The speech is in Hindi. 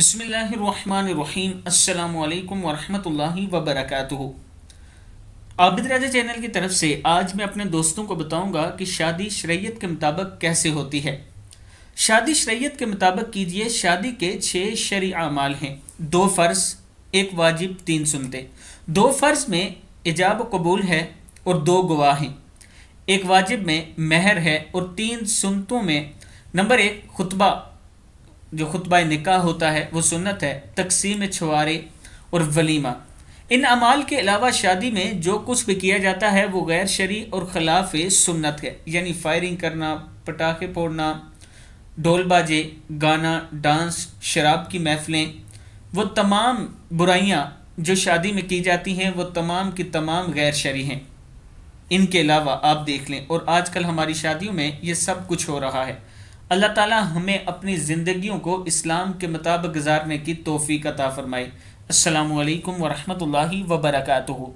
बसमीम् अल्लाम वरहमतुल्लाहि वबरकातुहु आबिद राजा चैनल की तरफ से आज मैं अपने दोस्तों को बताऊंगा कि शादी शरीयत के मुताबिक कैसे होती है शादी शरीयत के मुताबिक कीजिए शादी के छः शरी अमाल हैं दो फ़र्ज़ एक वाजिब तीन सुनते दो फ़र्ज़ में इजाब कबूल है और दो गवाह हैं एक वाजिब में महर है और तीन सुनतों में नंबर एक खुतबा जो खुतब निका होता है वो सुन्नत है तकसीम छुआरे और वलीमा इन अमाल के अलावा शादी में जो कुछ भी किया जाता है वो गैर शरी और खिलाफ सुन्नत है यानी फायरिंग करना पटाखे फोड़ना ढोल बाजे गाना डांस शराब की महफिलें वो तमाम बुराइयाँ जो शादी में की जाती हैं वो तमाम की तमाम गैर शरी हैं इनके अलावा आप देख लें और आजकल हमारी शादियों में ये सब कुछ हो रहा है अल्लाह ताला हमें अपनी ज़िंदगियों को इस्लाम के मुताबिक गुजारने की तोफ़ी अता फ़रमाए अल्लाम वरहमल वबरकू